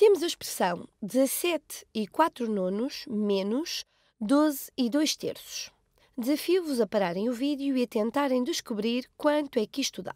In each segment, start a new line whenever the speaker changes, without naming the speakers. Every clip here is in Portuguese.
temos a expressão 17 e 4 nonos menos 12 e 2 terços. Desafio-vos a pararem o vídeo e a tentarem descobrir quanto é que isto dá.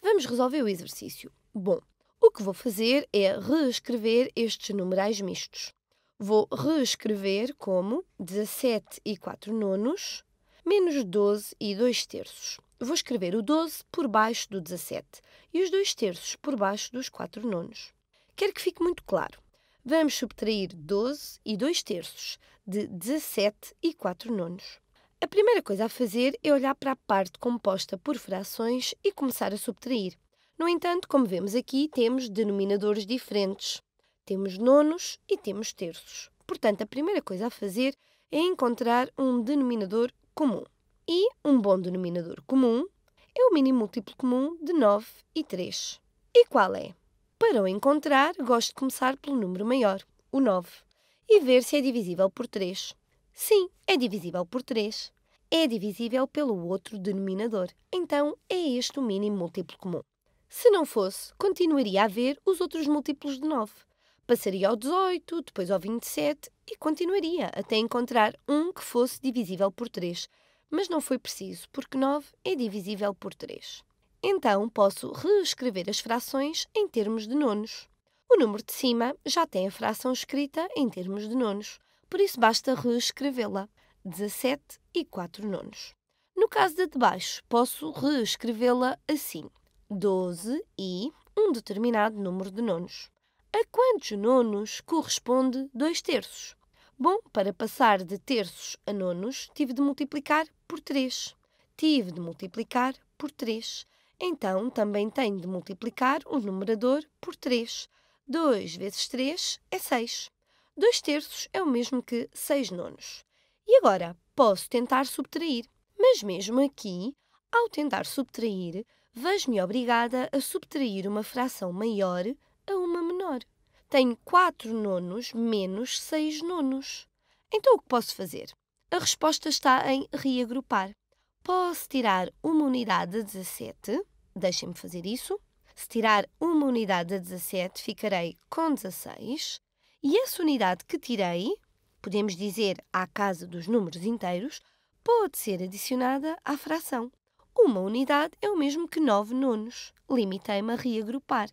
Vamos resolver o exercício. Bom, o que vou fazer é reescrever estes numerais mistos. Vou reescrever como 17 e 4 nonos menos 12 e 2 terços. Vou escrever o 12 por baixo do 17 e os 2 terços por baixo dos 4 nonos. Quero que fique muito claro. Vamos subtrair 12 e 2 terços de 17 e 4 nonos. A primeira coisa a fazer é olhar para a parte composta por frações e começar a subtrair. No entanto, como vemos aqui, temos denominadores diferentes. Temos nonos e temos terços. Portanto, a primeira coisa a fazer é encontrar um denominador comum. E um bom denominador comum é o mínimo múltiplo comum de 9 e 3. E qual é? Para o encontrar, gosto de começar pelo número maior, o 9, e ver se é divisível por 3. Sim, é divisível por 3. É divisível pelo outro denominador, então é este o mínimo múltiplo comum. Se não fosse, continuaria a ver os outros múltiplos de 9. Passaria ao 18, depois ao 27 e continuaria até encontrar um que fosse divisível por 3. Mas não foi preciso, porque 9 é divisível por 3. Então posso reescrever as frações em termos de nonos. O número de cima já tem a fração escrita em termos de nonos, por isso basta reescrevê-la. 17 e 4 nonos. No caso da de baixo, posso reescrevê-la assim: 12 e um determinado número de nonos. A quantos nonos corresponde 2 terços? Bom, para passar de terços a nonos, tive de multiplicar por 3. Tive de multiplicar por 3. Então, também tenho de multiplicar o numerador por 3. 2 vezes 3 é 6. 2 terços é o mesmo que 6 nonos. E agora, posso tentar subtrair. Mas mesmo aqui, ao tentar subtrair, vejo-me obrigada a subtrair uma fração maior a uma menor. Tenho 4 nonos menos 6 nonos. Então o que posso fazer? A resposta está em reagrupar. Posso tirar uma unidade de 17, deixem-me fazer isso. Se tirar uma unidade de 17, ficarei com 16. E essa unidade que tirei, podemos dizer à casa dos números inteiros, pode ser adicionada à fração. Uma unidade é o mesmo que 9 nonos. Limitei-me a reagrupar.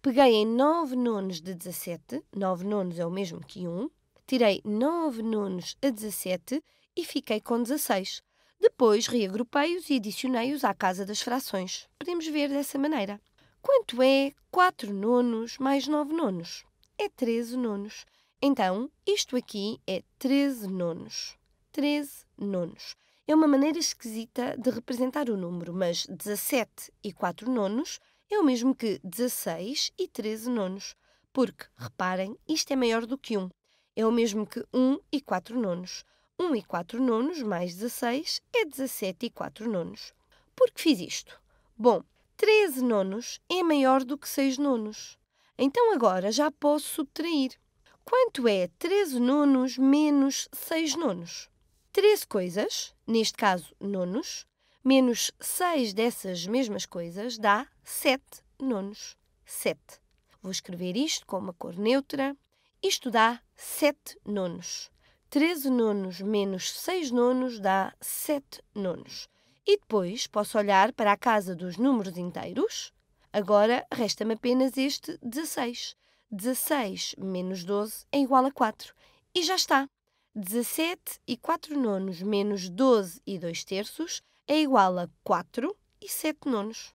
Peguei em 9 nonos de 17, 9 nonos é o mesmo que 1, tirei 9 nonos a 17 e fiquei com 16. Depois reagrupei-os e adicionei-os à casa das frações. Podemos ver dessa maneira. Quanto é 4 nonos mais 9 nonos? É 13 nonos. Então, isto aqui é 13 nonos. 13 nonos. É uma maneira esquisita de representar o número, mas 17 e 4 nonos é o mesmo que 16 e 13 nonos. Porque, reparem, isto é maior do que 1. É o mesmo que 1 e 4 nonos. 1 e 4 nonos mais 16 é 17 e 4 nonos. Por que fiz isto? Bom, 13 nonos é maior do que 6 nonos. Então agora já posso subtrair. Quanto é 13 nonos menos 6 nonos? 13 coisas, neste caso nonos, menos 6 dessas mesmas coisas dá 7 nonos. 7. Vou escrever isto com uma cor neutra. Isto dá 7 nonos. 13 nonos menos 6 nonos dá 7 nonos. E depois posso olhar para a casa dos números inteiros. Agora resta-me apenas este 16. 16 menos 12 é igual a 4. E já está. 17 e 4 nonos menos 12 e 2 terços é igual a 4 e 7 nonos.